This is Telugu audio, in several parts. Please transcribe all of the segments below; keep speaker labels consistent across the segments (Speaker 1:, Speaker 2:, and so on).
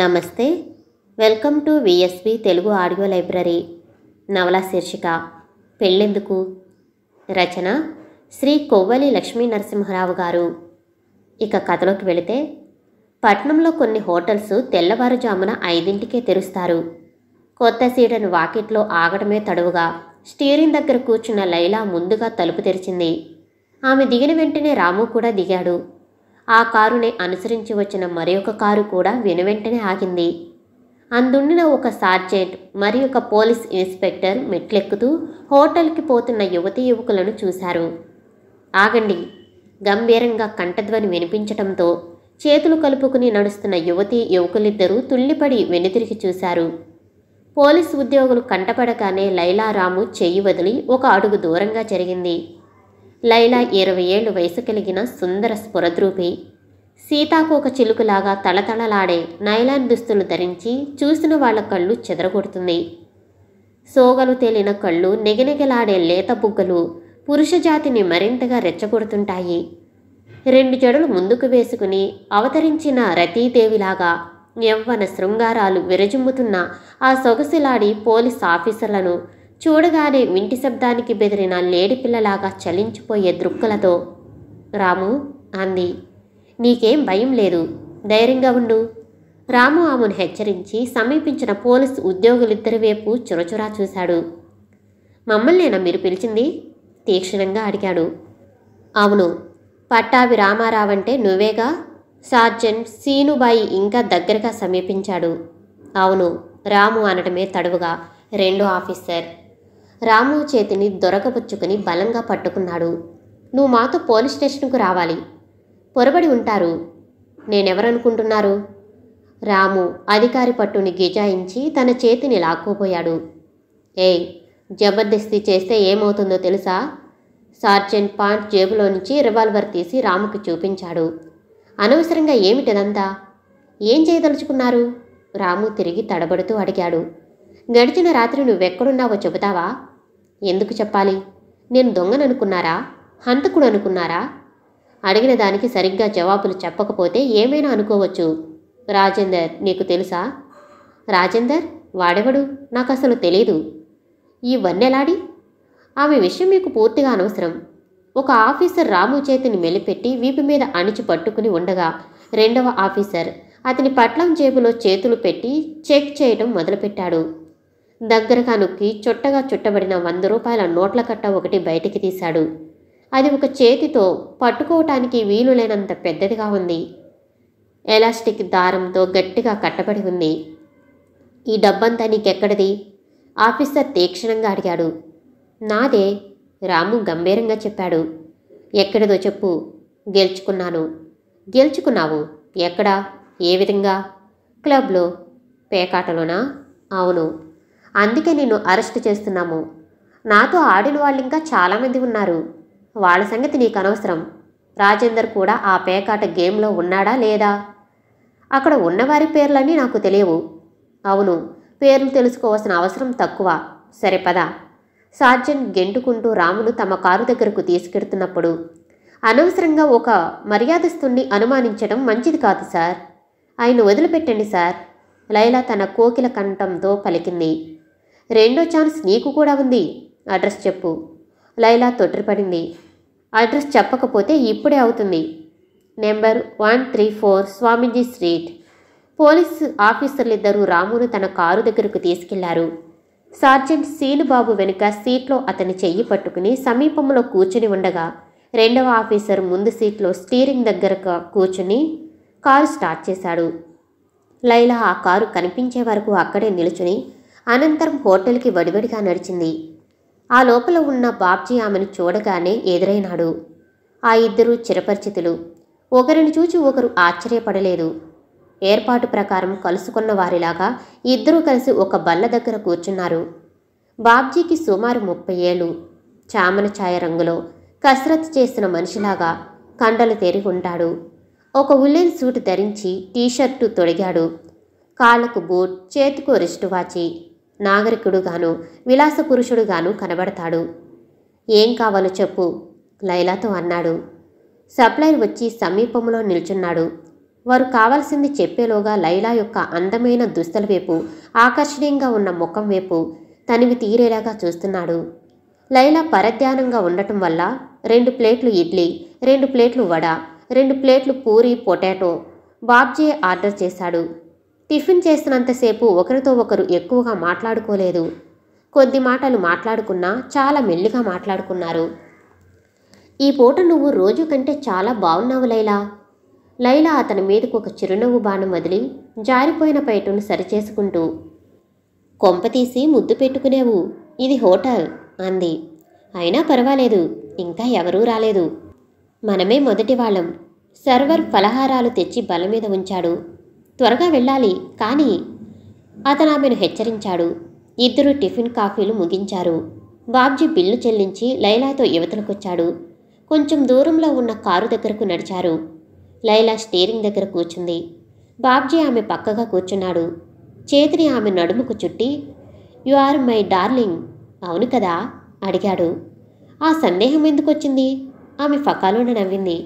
Speaker 1: నమస్తే welcome to V S V Telugu audio library నవల శీర్షిక పెళ్ళెందుకు రచన శ్రీ కొవ్వలి లక్ష్మీ నరసింహరావు గారు ఇక కథలోకి వెళితే పట్నంలో కొన్ని హోటల్స్ తెల్లవారుజామున ఐదింటికే తెరుస్తారు కొత్త సీడను వాకిట్లో ఆగడమే తడువుగా స్టీరింగ్ దగ్గర కూర్చున్న లైలా ముందుగా తలుపు తెరిచింది ఆమె దిగిన వెంటనే రాము కూడా దిగాడు ఆ కారుని అనుసరించి వచ్చిన మరొక కారు కూడా వెనువెంటనే ఆగింది అందుండిన ఒక సార్జెంట్ మరి ఒక పోలీస్ ఇన్స్పెక్టర్ మెట్లెక్కుతూ హోటల్కి పోతున్న యువతి యువకులను చూశారు ఆగండి గంభీరంగా కంఠధ్వని వినిపించటంతో చేతులు కలుపుకుని నడుస్తున్న యువతి యువకులిద్దరూ తుళ్ళిపడి వెనుతిరిగి చూశారు పోలీసు ఉద్యోగులు కంటపడగానే లైలారాము చెయ్యి వదిలి ఒక అడుగు దూరంగా జరిగింది లైలా ఇరవై ఏళ్ళు వయసు కలిగిన సుందర స్ఫురద్రూపి సీతాకోక చిలుకలాగా తళతళలాడే నైలాన్ దుస్తులు ధరించి చూసిన వాళ్ళ కళ్ళు చెదరగొడుతుంది సోగలు తేలిన కళ్ళు నెగనెగలాడే లేత బుగ్గలు పురుషజాతిని మరింతగా రెచ్చగొడుతుంటాయి రెండు జడలు ముందుకు వేసుకుని అవతరించిన రతీదేవిలాగా యవ్వన శృంగారాలు విరజిమ్ముతున్న ఆ సొగసిలాడి పోలీస్ ఆఫీసర్లను చూడగానే వింటి శబ్దానికి బెదిరిన పిల్లలాగా చలించిపోయే దృక్కులతో రాము అంది నీకేం భయం లేదు ధైర్యంగా ఉండు రాము ఆమెను హెచ్చరించి సమీపించిన పోలీసు ఉద్యోగులిద్దరి వైపు చురచురా చూశాడు మమ్మల్నేనా మీరు పిలిచింది తీక్షణంగా అడిగాడు అవును పట్టాభి రామారావంటే నువ్వేగా సార్జెంట్ సీనుబాయి ఇంకా దగ్గరగా సమీపించాడు అవును రాము అనడమే తడువుగా రెండో ఆఫీసర్ రాము చేతిని దొరకపుచ్చుకుని బలంగా పట్టుకున్నాడు నువ్వు మాతో పోలీస్ స్టేషన్కు రావాలి పొరబడి ఉంటారు నేనెవరనుకుంటున్నారు రాము అధికారి పట్టుని గిజాయించి తన చేతిని లాక్కోపోయాడు ఏయ్ జబర్దస్తి చేస్తే ఏమవుతుందో తెలుసా సార్జెంట్ పాంట్ జేబులో నుంచి రివాల్వర్ తీసి రాముకి చూపించాడు అనవసరంగా ఏమిటిదంతా ఏం చేయదలుచుకున్నారు రాము తిరిగి తడబడుతూ అడిగాడు గడిచిన రాత్రి నువ్వెక్కడున్నావో చెబుతావా ఎందుకు చెప్పాలి నేను దొంగననుకున్నారా హంతకుడు అనుకున్నారా అడిగిన దానికి సరిగ్గా జవాబులు చెప్పకపోతే ఏమైనా అనుకోవచ్చు రాజేందర్ నీకు తెలుసా రాజేందర్ వాడెవడు నాకు అసలు తెలీదు ఈ వన్నెలాడి ఆమె విషయం మీకు పూర్తిగా అనవసరం ఒక ఆఫీసర్ రాము చేతిని మెలిపెట్టి వీపు మీద అణిచి పట్టుకుని ఉండగా రెండవ ఆఫీసర్ అతని పట్లం జేబులో చేతులు పెట్టి చెక్ చేయడం మొదలుపెట్టాడు దగ్గరగా నొక్కి చుట్టగా చుట్టబడిన వంద రూపాయల నోట్ల కట్ట ఒకటి బయటికి తీశాడు అది ఒక చేతితో పట్టుకోవటానికి వీలు లేనంత పెద్దదిగా ఉంది ఎలాస్టిక్ దారంతో గట్టిగా కట్టబడి ఉంది ఈ డబ్బంతా నీకెక్కడిది ఆఫీసర్ తీక్షణంగా అడిగాడు నాదే రాము గంభీరంగా చెప్పాడు ఎక్కడిదో చెప్పు గెలుచుకున్నాను గెలుచుకున్నావు ఎక్కడా ఏ విధంగా క్లబ్లో పేకాటలోనా అవును అందుకే నిన్ను అరెస్ట్ చేస్తున్నాము నాతో ఆడిన వాళ్ళు ఇంకా చాలామంది ఉన్నారు వాళ్ళ సంగతి నీకు అనవసరం రాజేందర్ కూడా ఆ పేకాట గేమ్లో ఉన్నాడా లేదా అక్కడ ఉన్నవారి పేర్లన్నీ నాకు తెలియవు అవును పేర్లు తెలుసుకోవాల్సిన అవసరం తక్కువ సరే పద సార్జన్ గెంటుకుంటూ రామును తమ కారు దగ్గరకు తీసుకెడుతున్నప్పుడు అనవసరంగా ఒక మర్యాదస్తుణ్ణి అనుమానించడం మంచిది కాదు సార్ ఆయన వదిలిపెట్టండి సార్ లైలా తన కోకిల కంఠంతో పలికింది రెండో ఛాన్స్ నీకు కూడా ఉంది అడ్రస్ చెప్పు లైలా తొట్టిపడింది అడ్రస్ చెప్పకపోతే ఇప్పుడే అవుతుంది number one three four Swamiji street police ఆఫీసర్లిద్దరూ రామును తన కారు దగ్గరకు తీసుకెళ్లారు సార్జెంట్ సీనుబాబు వెనుక సీట్లో అతని చెయ్యి పట్టుకుని సమీపంలో కూర్చుని ఉండగా రెండవ ఆఫీసర్ ముందు సీట్లో స్టీరింగ్ దగ్గర కూర్చుని కారు స్టార్ట్ చేశాడు లైలా ఆ కారు కనిపించే వరకు అక్కడే నిలుచుని అనంతరం హోటల్కి వడివడిగా నడిచింది ఆ లోపల ఉన్న బాబ్జీ ఆమెను చూడగానే ఎదురైనాడు ఆ ఇద్దరు చిరపరిచితులు ఒకరిని చూచి ఒకరు ఆశ్చర్యపడలేదు ఏర్పాటు ప్రకారం కలుసుకున్న వారిలాగా ఇద్దరూ కలిసి ఒక బల్ల దగ్గర కూర్చున్నారు బాబ్జీకి సుమారు ముప్పై ఏళ్ళు చామన ఛాయ రంగులో కసరత్తు చేసిన మనిషిలాగా కండలు తెరిగి ఉంటాడు ఒక ఉల్లెన్ సూట్ ధరించి టీషర్టు తొడిగాడు కాళ్ళకు బూట్ చేతికు రిస్ట్ వాచి నాగరికుడుగాను గాను కనబడతాడు ఏం కావాలో చెప్పు లైలాతో అన్నాడు సప్లైర్ వచ్చి సమీపంలో నిల్చున్నాడు వారు కావాల్సింది చెప్పేలోగా లైలా యొక్క అందమైన దుస్తుల వైపు ఆకర్షణీయంగా ఉన్న ముఖం వైపు తనివి తీరేలాగా చూస్తున్నాడు లైలా పరధ్యానంగా ఉండటం వల్ల రెండు ప్లేట్లు ఇడ్లీ రెండు ప్లేట్లు వడ రెండు ప్లేట్లు పూరి పొటాటో బాబ్జే ఆర్డర్ చేశాడు టిఫిన్ చేస్తున్నంతసేపు ఒకరితో ఒకరు ఎక్కువగా మాట్లాడుకోలేదు కొద్ది మాటలు మాట్లాడుకున్నా చాలా మెల్లిగా మాట్లాడుకున్నారు ఈ పూట నువ్వు రోజు కంటే చాలా బాగున్నావు లైలా లైలా అతని మీదకు ఒక చిరునవ్వు బాణం వదిలి జారిపోయిన పైటును సరిచేసుకుంటూ కొంపతీసి ముద్దు పెట్టుకునేవు ఇది హోటల్ అంది అయినా పర్వాలేదు ఇంకా ఎవరూ రాలేదు మనమే మొదటి వాళ్ళం సర్వర్ ఫలహారాలు తెచ్చి బల మీద ఉంచాడు త్వరగా వెళ్ళాలి కానీ అతను ఆమెను హెచ్చరించాడు ఇద్దరు టిఫిన్ కాఫీలు ముగించారు బాబ్జీ బిల్లు చెల్లించి లైలాతో యువతలకొచ్చాడు కొంచెం దూరంలో ఉన్న కారు దగ్గరకు నడిచారు లైలా స్టీరింగ్ దగ్గర కూర్చుంది బాబ్జీ ఆమె పక్కగా కూర్చున్నాడు చేతిని ఆమె నడుముకు చుట్టి యు ఆర్ మై డార్లింగ్ అవును కదా అడిగాడు ఆ సందేహం ఎందుకు వచ్చింది ఆమె ఫకాలోన నవ్వింది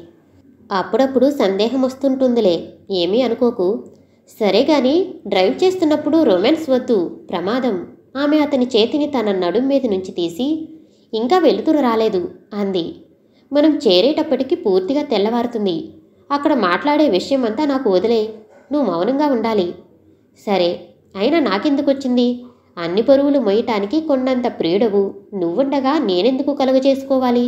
Speaker 1: అప్పుడప్పుడు సందేహం వస్తుంటుందిలే ఏమీ అనుకోకు సరే గాని డ్రైవ్ చేస్తున్నప్పుడు రొమాన్స్ వద్దు ప్రమాదం ఆమె అతని చేతిని తన నడుం మీద నుంచి తీసి ఇంకా వెలుతురు రాలేదు అంది మనం చేరేటప్పటికి పూర్తిగా తెల్లవారుతుంది అక్కడ మాట్లాడే విషయం అంతా నాకు వదిలే నువ్వు మౌనంగా ఉండాలి సరే అయినా నాకెందుకొచ్చింది అన్ని పరువులు మొయ్యటానికి కొండంత ప్రియుడవు నువ్వుండగా నేనెందుకు కలుగు చేసుకోవాలి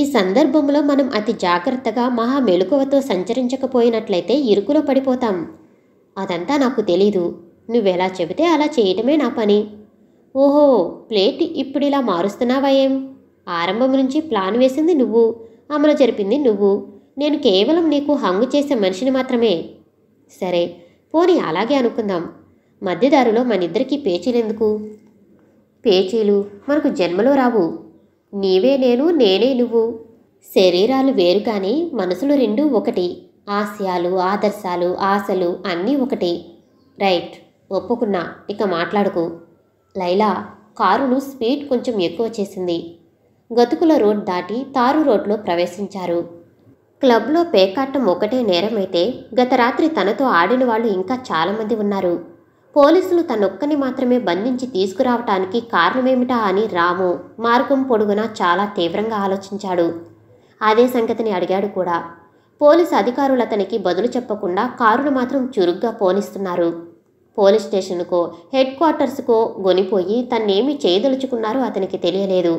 Speaker 1: ఈ సందర్భంలో మనం అతి జాగ్రత్తగా మహా మెలకువతో సంచరించకపోయినట్లయితే ఇరుకులో పడిపోతాం అదంతా నాకు తెలీదు నువ్వెలా చెబితే అలా చేయటమే నా పని ఓహో ప్లేట్ ఇప్పుడు ఇలా మారుస్తున్నావాయేం ఆరంభం నుంచి ప్లాన్ వేసింది నువ్వు అమలు జరిపింది నువ్వు నేను కేవలం నీకు హంగు చేసే మనిషిని మాత్రమే సరే పోనీ అలాగే అనుకుందాం మధ్యదారులో మనిద్దరికీ పేచీలెందుకు పేచీలు మనకు జన్మలో రావు నీవే నేను నేనే నువ్వు శరీరాలు వేరు కానీ మనసులు రెండు ఒకటి ఆశయాలు ఆదర్శాలు ఆశలు అన్నీ ఒకటి రైట్ ఒప్పుకున్నా ఇక మాట్లాడుకు లైలా కారును స్పీడ్ కొంచెం ఎక్కువ చేసింది గతుకుల రోడ్ దాటి తారు రోడ్లో ప్రవేశించారు క్లబ్లో పేకాటం ఒకటే నేరమైతే గత రాత్రి తనతో ఆడిన వాళ్ళు ఇంకా చాలామంది ఉన్నారు పోలీసులు తనొక్కని మాత్రమే బంధించి తీసుకురావటానికి కారణమేమిటా అని రాము మార్గం పొడుగున చాలా తీవ్రంగా ఆలోచించాడు అదే సంగతిని అడిగాడు కూడా పోలీసు అధికారులు అతనికి బదులు చెప్పకుండా కారును మాత్రం చురుగ్గా పోలిస్తున్నారు పోలీస్ స్టేషన్కో హెడ్ క్వార్టర్స్కో గొనిపోయి తన్నేమి చేయదలుచుకున్నారో అతనికి తెలియలేదు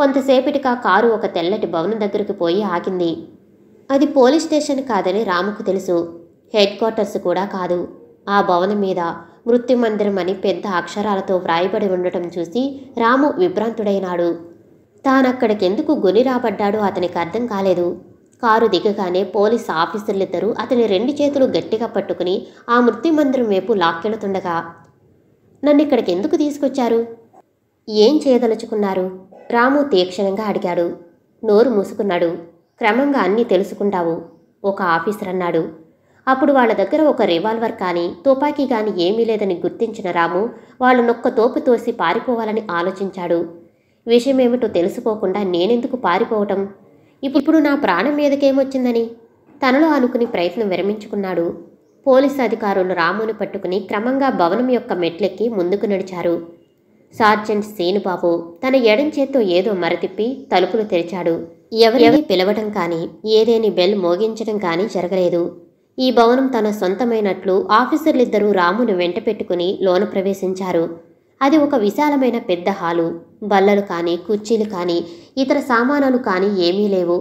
Speaker 1: కొంతసేపటిగా కారు ఒక తెల్లటి భవనం దగ్గరికి పోయి ఆగింది అది పోలీస్ స్టేషన్ కాదని రాముకు తెలుసు హెడ్ క్వార్టర్స్ కూడా కాదు ఆ భవనం మీద మృత్యు మందిరం అని పెద్ద అక్షరాలతో వ్రాయబడి ఉండటం చూసి రాము విభ్రాంతుడైనాడు తానక్కడికెందుకు గుని రాబడ్డాడో అతనికి అర్థం కాలేదు కారు దిగగానే పోలీస్ ఆఫీసర్లిద్దరూ అతని రెండు చేతులు గట్టిగా పట్టుకుని ఆ మందిరం వైపు లాక్కెళుతుండగా నన్ను ఇక్కడికి ఎందుకు తీసుకొచ్చారు ఏం చేయదలుచుకున్నారు రాము తీక్షణంగా అడిగాడు నోరు మూసుకున్నాడు క్రమంగా అన్నీ తెలుసుకుంటావు ఒక ఆఫీసర్ అన్నాడు అప్పుడు వాళ్ళ దగ్గర ఒక రివాల్వర్ కానీ తుపాకీ కానీ ఏమీ లేదని గుర్తించిన రాము వాళ్ళు నొక్క తోపు తోసి పారిపోవాలని ఆలోచించాడు విషయమేమిటో తెలుసుకోకుండా నేనెందుకు పారిపోవటం ఇప్పుడు నా ప్రాణం మీదకేమొచ్చిందని తనలో అనుకుని ప్రయత్నం విరమించుకున్నాడు పోలీసు అధికారులు రామును పట్టుకుని క్రమంగా భవనం యొక్క మెట్లెక్కి ముందుకు నడిచారు సార్జెంట్ సేనుబాబు తన ఎడం చేత్తో ఏదో మరతిప్పి తలుపులు తెరిచాడు ఎవరెవరి పిలవడం కానీ ఏదేని బెల్ మోగించడం కానీ జరగలేదు ఈ భవనం తన సొంతమైనట్లు ఆఫీసర్లిద్దరూ రామును వెంట పెట్టుకుని లోన ప్రవేశించారు అది ఒక విశాలమైన పెద్ద హాలు బల్లలు కానీ కుర్చీలు కానీ ఇతర సామానాలు కానీ ఏమీ లేవు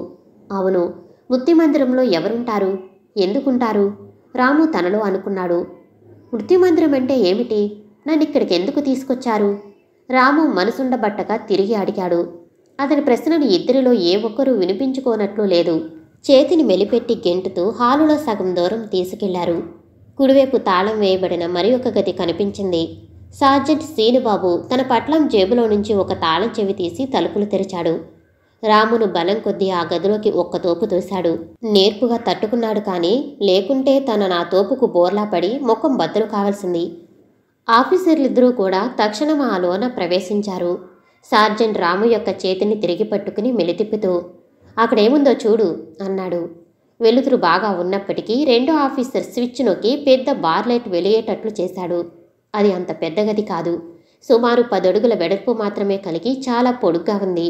Speaker 1: అవును వృత్తి మందిరంలో ఎవరుంటారు ఎందుకుంటారు రాము తనలో అనుకున్నాడు వృత్తి మందిరం అంటే ఏమిటి నన్ను ఇక్కడికి ఎందుకు తీసుకొచ్చారు రాము మనసుండబట్టగా తిరిగి అడిగాడు అతని ప్రశ్నను ఇద్దరిలో ఏ ఒక్కరూ వినిపించుకోనట్లు లేదు చేతిని మెలిపెట్టి గెంటుతూ హాలులో సగం దూరం తీసుకెళ్లారు కుడివైపు తాళం వేయబడిన మరి ఒక గది కనిపించింది సార్జెంట్ సీనుబాబు తన పట్లం జేబులో నుంచి ఒక తాళం చెవి తీసి తలుపులు తెరిచాడు రామును బలం కొద్దీ ఆ గదిలోకి ఒక్క తోపు తోశాడు నేర్పుగా తట్టుకున్నాడు కానీ లేకుంటే తన నా తోపుకు బోర్లా పడి ముఖం బద్దలు కావాల్సింది ఆఫీసర్లిద్దరూ కూడా తక్షణం ఆ లోన ప్రవేశించారు సార్జెంట్ రాము యొక్క చేతిని తిరిగి పట్టుకుని మెలితిప్పుతూ అక్కడేముందో చూడు అన్నాడు వెలుతురు బాగా ఉన్నప్పటికీ రెండో ఆఫీసర్ స్విచ్ నొక్కి పెద్ద బార్లైట్ వెలిగేటట్లు చేశాడు అది అంత పెద్దగది కాదు సుమారు పదడుగుల వెడల్పు మాత్రమే కలిగి చాలా పొడుగ్గా ఉంది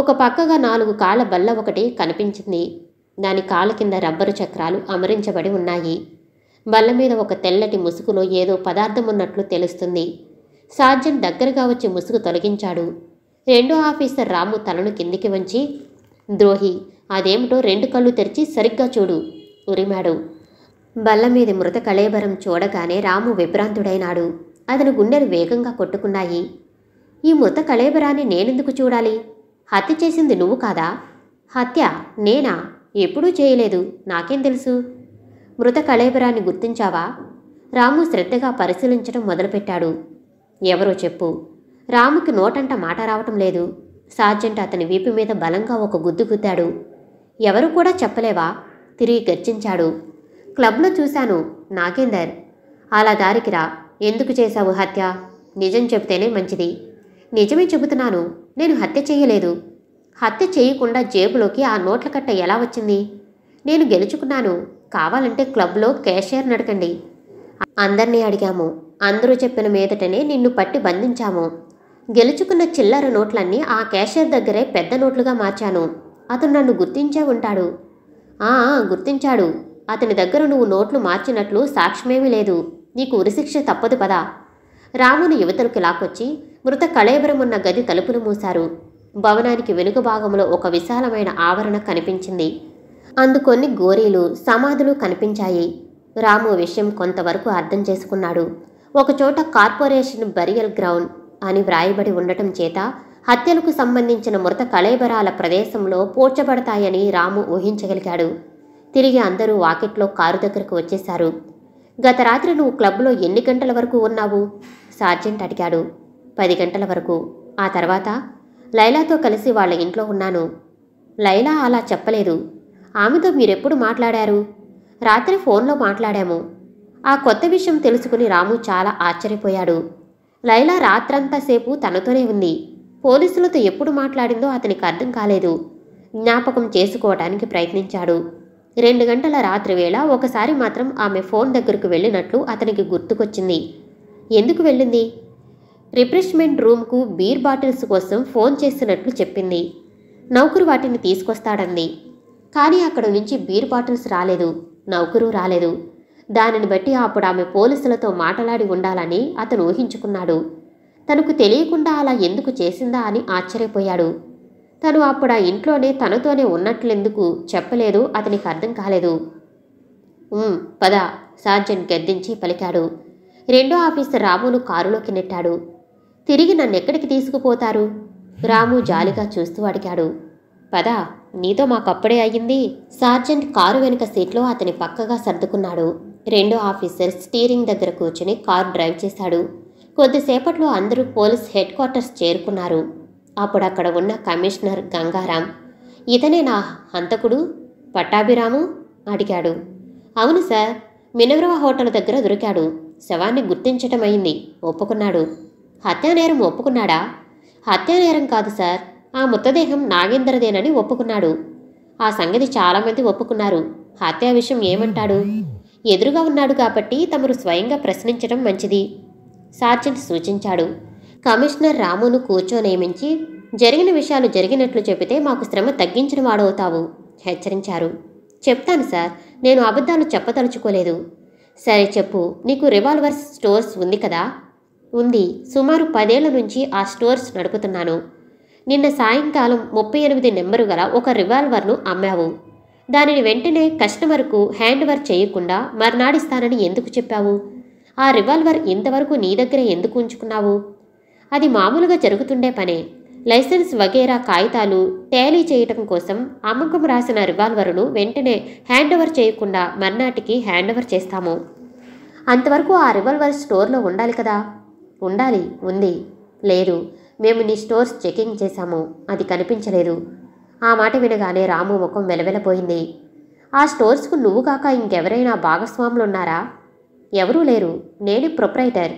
Speaker 1: ఒక పక్కగా నాలుగు కాళ్ళ బల్ల ఒకటి కనిపించింది దాని కాళ్ళ కింద రబ్బరు చక్రాలు అమరించబడి ఉన్నాయి బల్ల మీద ఒక తెల్లటి ముసుగులో ఏదో పదార్థం ఉన్నట్లు తెలుస్తుంది సార్జన్ దగ్గరగా వచ్చి ముసుగు తొలగించాడు రెండో ఆఫీసర్ రాము తలను కిందికి వంచి ద్రోహి అదేమిటో రెండు కళ్ళు తెరిచి సరిగ్గా చూడు ఉరిమాడు బల్ల మీద మృత కళేబరం చూడగానే రాము విభ్రాంతుడైనాడు అతని గుండెలు వేగంగా కొట్టుకున్నాయి ఈ మృత కళేబరాన్ని నేనెందుకు చూడాలి హత్య చేసింది నువ్వు కాదా హత్య నేనా ఎప్పుడూ చేయలేదు నాకేం తెలుసు మృత కళేబరాన్ని గుర్తించావా రాము శ్రద్ధగా పరిశీలించడం మొదలుపెట్టాడు ఎవరో చెప్పు రాముకి నోటంట మాట రావటం లేదు సార్జెంట్ అతని వీపు మీద బలంగా ఒక గుద్దు గుద్దాడు ఎవరు కూడా చెప్పలేవా తిరిగి గర్జించాడు క్లబ్లో చూశాను నాగేందర్ అలా దారికి రా ఎందుకు చేశావు హత్య నిజం చెబితేనే మంచిది నిజమే చెబుతున్నాను నేను హత్య చేయలేదు హత్య చేయకుండా జేబులోకి ఆ నోట్ల కట్ట ఎలా వచ్చింది నేను గెలుచుకున్నాను కావాలంటే క్లబ్లో క్యాషియర్ నడకండి అందరినీ అడిగాము అందరూ చెప్పిన మీదటనే నిన్ను పట్టి బంధించాము గెలుచుకున్న చిల్లర నోట్లన్నీ ఆ క్యాషియర్ దగ్గరే పెద్ద నోట్లుగా మార్చాను అతను నన్ను గుర్తించే ఉంటాడు గుర్తించాడు అతని దగ్గర నువ్వు నోట్లు మార్చినట్లు సాక్ష్యమేమీ లేదు నీకు ఉరిశిక్ష తప్పదు పదా రాముని యువతలకు లాక్కొచ్చి మృత కళేబరమున్న గది తలుపులు మూశారు భవనానికి వెనుక భాగంలో ఒక విశాలమైన ఆవరణ కనిపించింది అందుకొన్ని గోరీలు సమాధులు కనిపించాయి రాము విషయం కొంతవరకు అర్థం చేసుకున్నాడు ఒకచోట కార్పొరేషన్ బరియల్ గ్రౌండ్ అని వ్రాయబడి ఉండటం చేత హత్యలకు సంబంధించిన మృత కళేబరాల ప్రదేశంలో పోడ్చబడతాయని రాము ఊహించగలిగాడు తిరిగి అందరూ వాకెట్లో కారు దగ్గరకు వచ్చేశారు గత రాత్రి నువ్వు క్లబ్లో ఎన్ని గంటల వరకు ఉన్నావు సార్జెంట్ అడిగాడు పది గంటల వరకు ఆ తర్వాత లైలాతో కలిసి వాళ్ళ ఇంట్లో ఉన్నాను లైలా అలా చెప్పలేదు ఆమెతో మీరెప్పుడు మాట్లాడారు రాత్రి ఫోన్లో మాట్లాడాము ఆ కొత్త విషయం తెలుసుకుని రాము చాలా ఆశ్చర్యపోయాడు లైలా రాత్రంతా సేపు తనతోనే ఉంది పోలీసులతో ఎప్పుడు మాట్లాడిందో అతనికి అర్థం కాలేదు జ్ఞాపకం చేసుకోవడానికి ప్రయత్నించాడు రెండు గంటల రాత్రి వేళ ఒకసారి మాత్రం ఆమె ఫోన్ దగ్గరకు వెళ్ళినట్లు అతనికి గుర్తుకొచ్చింది ఎందుకు వెళ్ళింది రిఫ్రెష్మెంట్ రూమ్కు బీర్ బాటిల్స్ కోసం ఫోన్ చేస్తున్నట్లు చెప్పింది నౌకరు వాటిని తీసుకొస్తాడంది కానీ అక్కడ నుంచి బీర్ బాటిల్స్ రాలేదు నౌకరు రాలేదు దానిని బట్టి అప్పుడు ఆమె పోలీసులతో మాట్లాడి ఉండాలని అతను ఊహించుకున్నాడు తనకు తెలియకుండా అలా ఎందుకు చేసిందా అని ఆశ్చర్యపోయాడు తను అప్పుడు ఆ ఇంట్లోనే తనతోనే ఉన్నట్లెందుకు చెప్పలేదు అతనికి అర్థం కాలేదు పద సార్జెంట్ గద్దించి పలికాడు రెండో ఆఫీసర్ రామును కారులోకి నెట్టాడు తిరిగి నన్ను ఎక్కడికి తీసుకుపోతారు రాము జాలిగా చూస్తూ అడిగాడు పద నీతో మాకప్పుడే అయ్యింది సార్జెంట్ కారు వెనుక సీట్లో అతని పక్కగా సర్దుకున్నాడు రెండో ఆఫీసర్ స్టీరింగ్ దగ్గర కూర్చుని కారు డ్రైవ్ చేశాడు కొద్దిసేపట్లో అందరూ పోలీస్ హెడ్ క్వార్టర్స్ చేరుకున్నారు అప్పుడు అక్కడ ఉన్న కమిషనర్ గంగారాం ఇతనే నా హంతకుడు పట్టాభిరాము అడిగాడు అవును సార్ మినర్వా హోటల్ దగ్గర దొరికాడు శవాన్ని గుర్తించటం అయింది ఒప్పుకున్నాడు హత్యానేరం ఒప్పుకున్నాడా హత్యానేరం కాదు సార్ ఆ మృతదేహం నాగేంద్రదేనని ఒప్పుకున్నాడు ఆ సంగతి చాలామంది ఒప్పుకున్నారు హత్యా విషయం ఏమంటాడు ఎదురుగా ఉన్నాడు కాబట్టి తమరు స్వయంగా ప్రశ్నించడం మంచిది సార్జెంట్ సూచించాడు కమిషనర్ రామును నియమించి జరిగిన విషయాలు జరిగినట్లు చెబితే మాకు శ్రమ తగ్గించిన వాడవుతావు హెచ్చరించారు చెప్తాను సార్ నేను అబద్ధాలు చెప్పదలుచుకోలేదు సరే చెప్పు నీకు రివాల్వర్ స్టోర్స్ ఉంది కదా ఉంది సుమారు పదేళ్ల నుంచి ఆ స్టోర్స్ నడుపుతున్నాను నిన్న సాయంకాలం ముప్పై ఎనిమిది నెంబరు గల ఒక రివాల్వర్ను అమ్మావు దానిని వెంటనే కస్టమర్కు హ్యాండ్ ఓవర్ చేయకుండా మర్నాడిస్తానని ఎందుకు చెప్పావు ఆ రివాల్వర్ ఇంతవరకు నీ దగ్గర ఎందుకు ఉంచుకున్నావు అది మామూలుగా జరుగుతుండే పనే లైసెన్స్ వగేరా కాగితాలు ట్యాలీ చేయటం కోసం అమ్మకం రాసిన రివాల్వర్ను వెంటనే హ్యాండ్ ఓవర్ చేయకుండా మర్నాటికి హ్యాండ్ ఓవర్ చేస్తాము అంతవరకు ఆ రివాల్వర్ స్టోర్లో ఉండాలి కదా ఉండాలి ఉంది లేదు మేము నీ స్టోర్స్ చెకింగ్ చేశాము అది కనిపించలేదు ఆ మాట వినగానే రాము ముఖం వెలవెలపోయింది ఆ స్టోర్స్కు నువ్వు కాక ఇంకెవరైనా భాగస్వాములున్నారా ఎవరూ లేరు నేను ప్రొప్రైటర్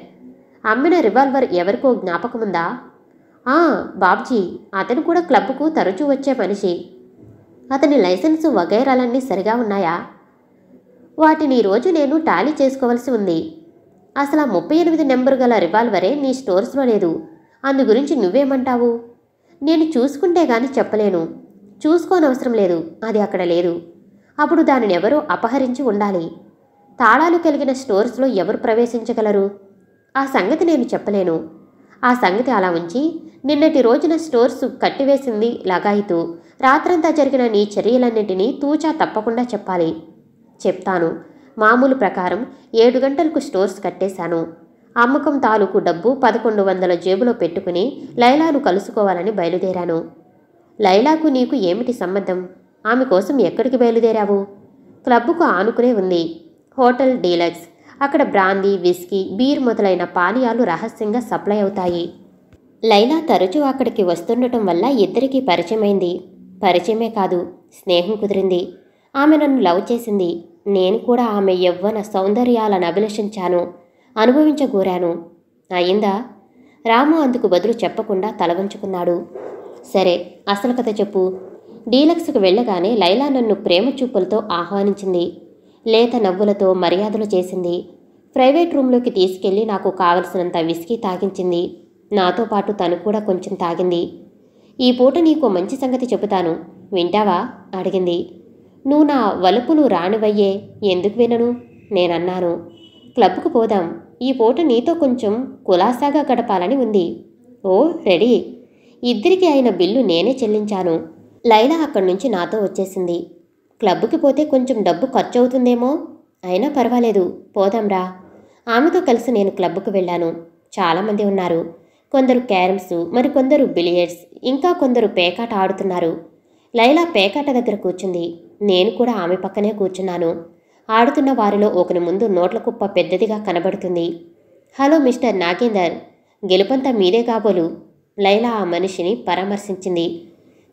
Speaker 1: అమ్మిన రివాల్వర్ ఎవరికో జ్ఞాపకముందా బాబ్జీ అతను కూడా క్లబ్కు తరచూ వచ్చే మనిషి అతని లైసెన్సు వగైరాలన్నీ సరిగా ఉన్నాయా వాటిని రోజు నేను టాలీ చేసుకోవలసి ఉంది అసలు ఆ ముప్పై ఎనిమిది నెంబరు గల రివాల్వరే నీ స్టోర్స్లో లేదు అందు గురించి నువ్వేమంటావు నేను చూసుకుంటే గాని చెప్పలేను చూసుకోనవసరం లేదు అది అక్కడ లేదు అప్పుడు దానిని ఎవరో అపహరించి ఉండాలి తాళాలు కలిగిన స్టోర్స్లో ఎవరు ప్రవేశించగలరు ఆ సంగతి నేను చెప్పలేను ఆ సంగతి అలా ఉంచి నిన్నటి రోజున స్టోర్స్ కట్టివేసింది లగాయితూ రాత్రంతా జరిగిన నీ చర్యలన్నింటినీ తూచా తప్పకుండా చెప్పాలి చెప్తాను మామూలు ప్రకారం ఏడు గంటలకు స్టోర్స్ కట్టేశాను అమ్మకం తాలూకు డబ్బు పదకొండు వందల జేబులో పెట్టుకుని లైలాను కలుసుకోవాలని బయలుదేరాను లైలాకు నీకు ఏమిటి సంబంధం ఆమె కోసం ఎక్కడికి బయలుదేరావు క్లబ్బుకు ఆనుకునే ఉంది హోటల్ డీలక్స్ అక్కడ బ్రాందీ విస్కీ బీర్ మొదలైన పానీయాలు రహస్యంగా సప్లై అవుతాయి లైలా తరచూ అక్కడికి వస్తుండటం వల్ల ఇద్దరికీ పరిచయమైంది పరిచయమే కాదు స్నేహం కుదిరింది ఆమె నన్ను లవ్ చేసింది నేను కూడా ఆమె యవ్వన సౌందర్యాలను అభిలషించాను అనుభవించగోరాను అయిందా రాము అందుకు బదులు చెప్పకుండా తలవంచుకున్నాడు సరే అసలు కథ చెప్పు డీలక్స్కు వెళ్ళగానే లైలా నన్ను ప్రేమ చూపులతో ఆహ్వానించింది లేత నవ్వులతో మర్యాదలు చేసింది ప్రైవేట్ రూమ్లోకి తీసుకెళ్లి నాకు కావలసినంత విస్కీ తాగించింది నాతో పాటు తను కూడా కొంచెం తాగింది ఈ పూట నీకు మంచి సంగతి చెబుతాను వింటావా అడిగింది నువ్వు నా వలుపును రానివయ్యే ఎందుకు వినను నేనన్నాను క్లబ్కు పోదాం ఈ పూట నీతో కొంచెం కులాసాగా గడపాలని ఉంది ఓ రెడీ ఇద్దరికి అయిన బిల్లు నేనే చెల్లించాను లైలా అక్కడి నుంచి నాతో వచ్చేసింది క్లబ్కి పోతే కొంచెం డబ్బు ఖర్చు అవుతుందేమో అయినా పర్వాలేదు పోదాంరా ఆమెతో కలిసి నేను క్లబ్కు వెళ్ళాను చాలామంది ఉన్నారు కొందరు క్యారమ్స్ మరికొందరు బిలియర్డ్స్ ఇంకా కొందరు పేకాట ఆడుతున్నారు లైలా పేకాట దగ్గర కూర్చుంది నేను కూడా ఆమె పక్కనే కూర్చున్నాను ఆడుతున్న వారిలో ఒకని ముందు నోట్ల కుప్ప పెద్దదిగా కనబడుతుంది హలో మిస్టర్ నాగేందర్ గెలుపంతా మీదే కాబోలు లైలా ఆ మనిషిని పరామర్శించింది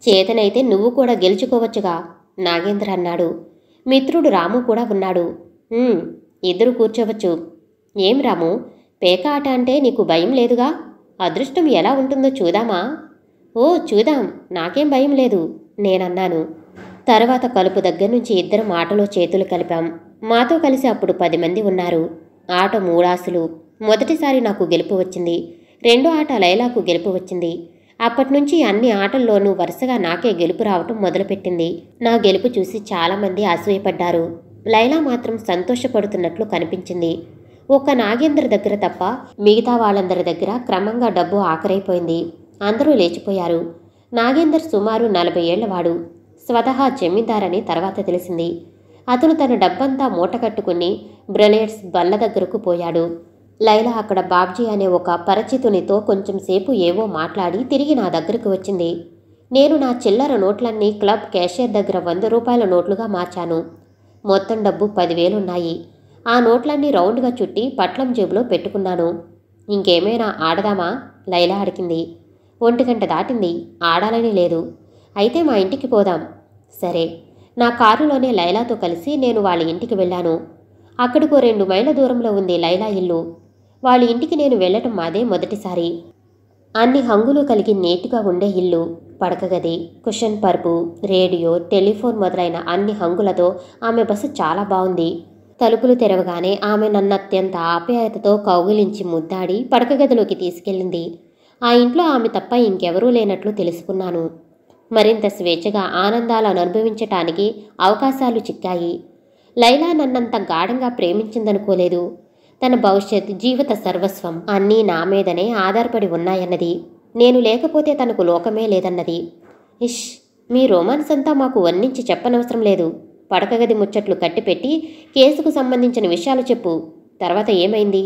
Speaker 1: చేతనైతే నువ్వు కూడా గెలుచుకోవచ్చుగా నాగేంద్ర అన్నాడు మిత్రుడు రాము కూడా ఉన్నాడు ఇద్దరు కూర్చోవచ్చు ఏం రాము పేక ఆట అంటే నీకు భయం లేదుగా అదృష్టం ఎలా ఉంటుందో చూదామా ఓ చూదాం నాకేం భయం లేదు నేనన్నాను తర్వాత కలుపు దగ్గర నుంచి ఇద్దరం ఆటలో చేతులు కలిపాం మాతో కలిసి అప్పుడు పది మంది ఉన్నారు ఆట మూడాసులు మొదటిసారి నాకు గెలుపు వచ్చింది రెండో ఆట లైలాకు గెలుపు వచ్చింది అప్పటి నుంచి అన్ని ఆటల్లోనూ వరుసగా నాకే గెలుపు రావటం మొదలుపెట్టింది నా గెలుపు చూసి చాలామంది అసూయపడ్డారు లైలా మాత్రం సంతోషపడుతున్నట్లు కనిపించింది ఒక్క నాగేంద్ర దగ్గర తప్ప మిగతా వాళ్ళందరి దగ్గర క్రమంగా డబ్బు ఆఖరైపోయింది అందరూ లేచిపోయారు నాగేందర్ సుమారు నలభై ఏళ్లవాడు స్వతహా జమీందారని తర్వాత తెలిసింది అతను తన డబ్బంతా మూట కట్టుకుని బ్రెనేడ్స్ బల్ల దగ్గరకు పోయాడు లైలా అక్కడ బాబ్జీ అనే ఒక పరిచితునితో కొంచెంసేపు ఏవో మాట్లాడి తిరిగి నా దగ్గరకు వచ్చింది నేను నా చిల్లర నోట్లన్నీ క్లబ్ క్యాషియర్ దగ్గర వంద రూపాయల నోట్లుగా మార్చాను మొత్తం డబ్బు పదివేలున్నాయి ఆ నోట్లన్నీ రౌండ్గా చుట్టి పట్లం జేబులో పెట్టుకున్నాను ఇంకేమైనా ఆడదామా లైలా అడిగింది ఒంటి గంట దాటింది ఆడాలని లేదు అయితే మా ఇంటికి పోదాం సరే నా కారులోనే లైలాతో కలిసి నేను వాళ్ళ ఇంటికి వెళ్ళాను అక్కడికో రెండు మైళ్ళ దూరంలో ఉంది లైలా ఇల్లు వాళ్ళ ఇంటికి నేను వెళ్ళటం మాదే మొదటిసారి అన్ని హంగులు కలిగి నేటుగా ఉండే ఇల్లు పడకగది కుషన్ పరుపు రేడియో టెలిఫోన్ మొదలైన అన్ని హంగులతో ఆమె బస్సు చాలా బాగుంది తలుపులు తెరవగానే ఆమె నన్ను అత్యంత ఆప్యాయతతో కౌగిలించి ముద్దాడి పడకగదిలోకి తీసుకెళ్ళింది ఆ ఇంట్లో ఆమె తప్ప ఇంకెవరూ లేనట్లు తెలుసుకున్నాను మరింత స్వేచ్ఛగా ఆనందాలను అనుభవించటానికి అవకాశాలు చిక్కాయి లైలా నన్నంత గాఢంగా ప్రేమించిందనుకోలేదు తన భవిష్యత్ జీవిత సర్వస్వం అన్నీ నా మీదనే ఆధారపడి ఉన్నాయన్నది నేను లేకపోతే తనకు లోకమే లేదన్నది ఇష్ మీ రోమాన్స్ అంతా మాకు వర్ణించి చెప్పనవసరం లేదు పడకగది ముచ్చట్లు కట్టిపెట్టి కేసుకు సంబంధించిన విషయాలు చెప్పు తర్వాత ఏమైంది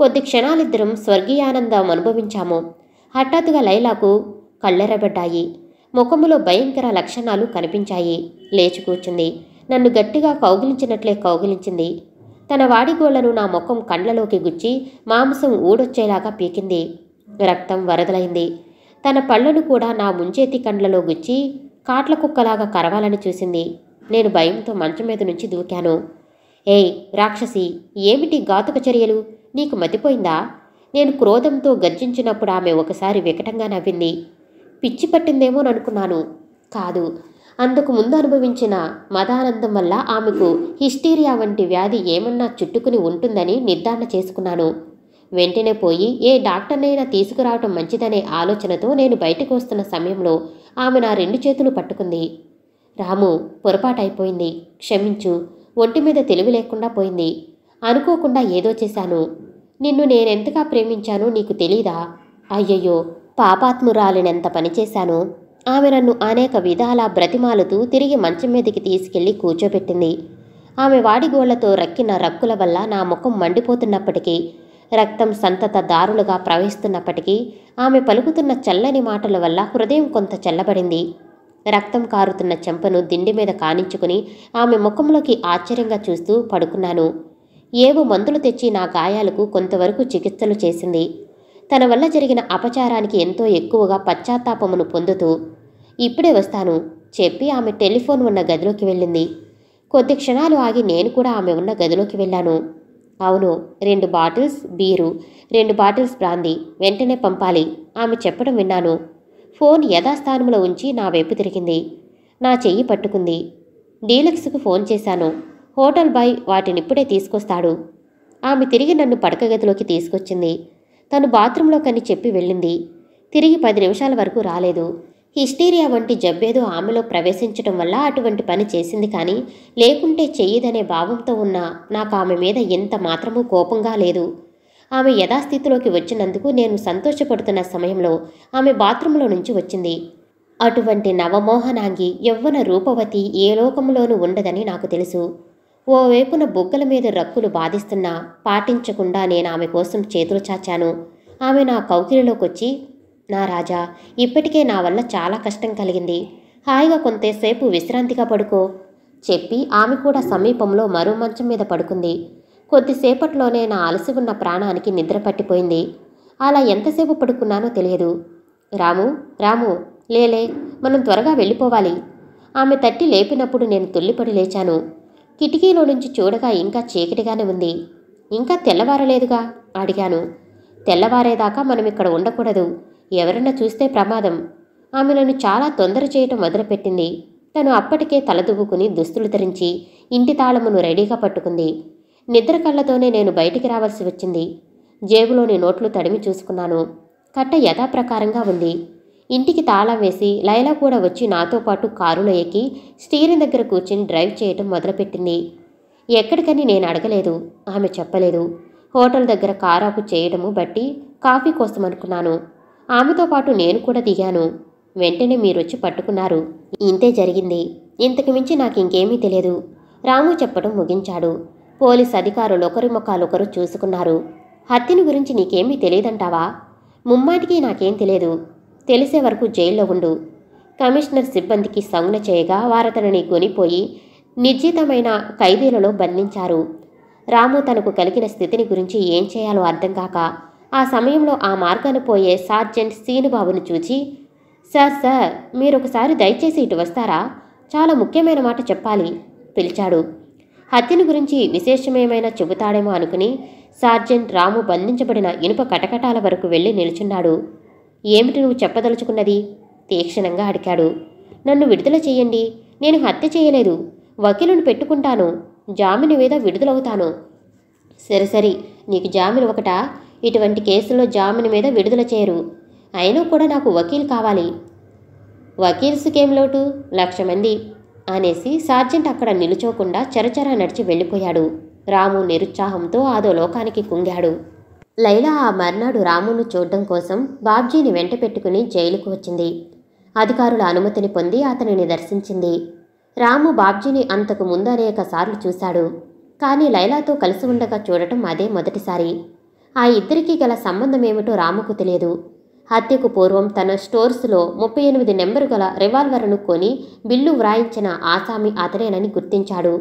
Speaker 1: కొద్ది క్షణాలిద్దరం స్వర్గీయానందం అనుభవించాము హఠాత్తుగా లైలాకు కళ్ళెరబడ్డాయి ముఖములో భయంకర లక్షణాలు కనిపించాయి లేచి కూర్చుంది నన్ను గట్టిగా కౌగిలించినట్లే కౌగిలించింది తన వాడిగోళ్లను నా ముఖం కండ్లలోకి గుచ్చి మాంసం ఊడొచ్చేలాగా పీకింది రక్తం వరదలైంది తన పళ్లను కూడా నా ముంచేతి కండ్లలో గుచ్చి కాట్ల కుక్కలాగా కరవాలని చూసింది నేను భయంతో మంచం మీద నుంచి దూకాను ఏయ్ రాక్షసి ఏమిటి ఘాతుక చర్యలు నీకు మతిపోయిందా నేను క్రోధంతో గర్జించినప్పుడు ఆమె ఒకసారి వికటంగా నవ్వింది పిచ్చి పట్టిందేమోననుకున్నాను కాదు అందుకు ముందు అనుభవించిన మదానందం వల్ల ఆమెకు హిస్టీరియా వంటి వ్యాధి ఏమన్నా చుట్టుకుని ఉంటుందని నిర్ధారణ చేసుకున్నాను వెంటనే పోయి ఏ డాక్టర్నైనా తీసుకురావటం మంచిదనే ఆలోచనతో నేను బయటకు వస్తున్న సమయంలో ఆమె నా రెండు చేతులు పట్టుకుంది రాము పొరపాటైపోయింది క్షమించు ఒంటి మీద తెలివి లేకుండా పోయింది అనుకోకుండా ఏదో చేశాను నిన్ను నేనెంతగా ప్రేమించానో నీకు తెలీదా అయ్యయ్యో పాపాత్మురాలినెంత పనిచేశాను ఆమె నన్ను అనేక విధాల బ్రతిమాలుతూ తిరిగి మంచం మీదకి తీసుకెళ్లి కూర్చోబెట్టింది ఆమె వాడిగోళ్లతో రక్కిన రక్కుల వల్ల నా ముఖం మండిపోతున్నప్పటికీ రక్తం సంతత దారులుగా ప్రవహిస్తున్నప్పటికీ ఆమె పలుకుతున్న చల్లని మాటల వల్ల హృదయం కొంత చల్లబడింది రక్తం కారుతున్న చెంపను దిండి మీద కానించుకుని ఆమె ముఖంలోకి ఆశ్చర్యంగా చూస్తూ పడుకున్నాను ఏవో మందులు తెచ్చి నా గాయాలకు కొంతవరకు చికిత్సలు చేసింది తన వల్ల జరిగిన అపచారానికి ఎంతో ఎక్కువగా పశ్చాత్తాపమును పొందుతూ ఇప్పుడే వస్తాను చెప్పి ఆమె టెలిఫోన్ ఉన్న గదిలోకి వెళ్ళింది కొద్ది క్షణాలు ఆగి నేను కూడా ఆమె ఉన్న గదిలోకి వెళ్ళాను అవును రెండు బాటిల్స్ బీరు రెండు బాటిల్స్ బ్రాందీ వెంటనే పంపాలి ఆమె చెప్పడం విన్నాను ఫోన్ యథాస్థానంలో ఉంచి నా వైపు తిరిగింది నా చెయ్యి పట్టుకుంది డీలక్స్కు ఫోన్ చేశాను హోటల్ బాయ్ వాటినిప్పుడే తీసుకొస్తాడు ఆమె తిరిగి నన్ను పడక గదిలోకి తీసుకొచ్చింది తను బాత్రూంలో కని చెప్పి వెళ్ళింది తిరిగి పది నిమిషాల వరకు రాలేదు హిస్టీరియా వంటి జబ్బేదో ఆమెలో ప్రవేశించటం వల్ల అటువంటి పని చేసింది కానీ లేకుంటే చెయ్యదనే భావంతో ఉన్న నాకు ఆమె మీద ఎంత మాత్రమూ కోపంగా లేదు ఆమె యథాస్థితిలోకి వచ్చినందుకు నేను సంతోషపడుతున్న సమయంలో ఆమె బాత్రూంలో నుంచి వచ్చింది అటువంటి నవమోహనాంగి యవ్వన రూపవతి ఏ లోకంలోనూ ఉండదని నాకు తెలుసు ఓవైపున బుగ్గల మీద రక్కులు బాధిస్తున్నా పాటించకుండా నేను ఆమె కోసం చేతులు చాచాను ఆమె నా కౌకిలిలోకొచ్చి నా రాజా ఇప్పటికే నా వల్ల చాలా కష్టం కలిగింది హాయిగా కొంతసేపు విశ్రాంతిగా పడుకో చెప్పి ఆమె కూడా సమీపంలో మరో మంచం మీద పడుకుంది కొద్దిసేపట్లోనే నా అలసి ఉన్న ప్రాణానికి నిద్ర పట్టిపోయింది అలా ఎంతసేపు పడుకున్నానో తెలియదు రాము రాము లేలే మనం త్వరగా వెళ్ళిపోవాలి ఆమె తట్టి లేపినప్పుడు నేను తుల్లిపడి లేచాను కిటికీలో నుంచి చూడగా ఇంకా చీకటిగానే ఉంది ఇంకా తెల్లవారలేదుగా అడిగాను తెల్లవారేదాకా మనం ఇక్కడ ఉండకూడదు ఎవరన్నా చూస్తే ప్రమాదం ఆమెలను చాలా తొందర చేయటం మొదలుపెట్టింది తను అప్పటికే తలదువ్వుకుని దుస్తులు ధరించి ఇంటి తాళమును రెడీగా పట్టుకుంది నిద్ర కళ్ళతోనే నేను బయటికి రావాల్సి వచ్చింది జేబులోని నోట్లు తడిమి చూసుకున్నాను కట్ట యథాప్రకారంగా ఉంది ఇంటికి తాళం వేసి లైలా కూడా వచ్చి నాతో పాటు కారులో ఎక్కి స్టీరింగ్ దగ్గర కూర్చుని డ్రైవ్ చేయటం మొదలుపెట్టింది ఎక్కడికని నేను అడగలేదు ఆమె చెప్పలేదు హోటల్ దగ్గర కారాపు చేయడము బట్టి కాఫీ కోసం అనుకున్నాను ఆమెతో పాటు నేను కూడా దిగాను వెంటనే మీరొచ్చి పట్టుకున్నారు ఇంతే జరిగింది ఇంతకు మించి నాకింకేమీ తెలియదు రాము చెప్పడం ముగించాడు పోలీస్ అధికారులు ఒకరి ముఖాలొకరు చూసుకున్నారు హత్యని గురించి నీకేమీ తెలియదంటావా ముమ్మాటికి నాకేం తెలియదు తెలిసే వరకు జైల్లో ఉండు కమిషనర్ సిబ్బందికి సౌన చేయగా వారతనని కొనిపోయి నిర్జీతమైన ఖైదీలలో బంధించారు రాము తనకు కలిగిన స్థితిని గురించి ఏం చేయాలో అర్థం కాక ఆ సమయంలో ఆ మార్గాన పోయే సార్జెంట్ సీనుబాబును చూచి సార్ సార్ మీరొకసారి దయచేసి ఇటు వస్తారా చాలా ముఖ్యమైన మాట చెప్పాలి పిలిచాడు హత్యను గురించి విశేషమేమైనా చెబుతాడేమో అనుకుని సార్జెంట్ రాము బంధించబడిన ఇనుప కటకటాల వరకు వెళ్ళి నిలుచున్నాడు ఏమిటి నువ్వు చెప్పదలుచుకున్నది తీక్షణంగా అడిగాడు నన్ను విడుదల చేయండి నేను హత్య చేయలేదు వకీలును పెట్టుకుంటాను జామీను మీద విడుదలవుతాను సరే సరే నీకు జామీను ఒకటా ఇటువంటి కేసులో జామీన్ మీద విడుదల చేయరు అయినా కూడా నాకు వకీల్ కావాలి వకీల్స్కేం లోటు లక్ష మంది అనేసి సార్జెంట్ అక్కడ నిలుచోకుండా చరచరా నడిచి వెళ్ళిపోయాడు రాము నిరుత్సాహంతో ఆదో లోకానికి కుంగాడు లైలా ఆ మర్నాడు రామును చూడడం కోసం బాబ్జీని వెంట పెట్టుకుని జైలుకు వచ్చింది అధికారుల అనుమతిని పొంది అతనిని దర్శించింది రాము బాబ్జీని అంతకు ముందు అనేక సార్లు చూశాడు కానీ లైలాతో కలిసి ఉండగా చూడటం అదే మొదటిసారి ఆ ఇద్దరికీ గల సంబంధమేమిటో రాముకు తెలియదు హత్యకు పూర్వం తన స్టోర్స్లో ముప్పై ఎనిమిది నెంబరు గల రివాల్వర్ను కొని బిల్లు వ్రాయించిన ఆసామి అతనేనని గుర్తించాడు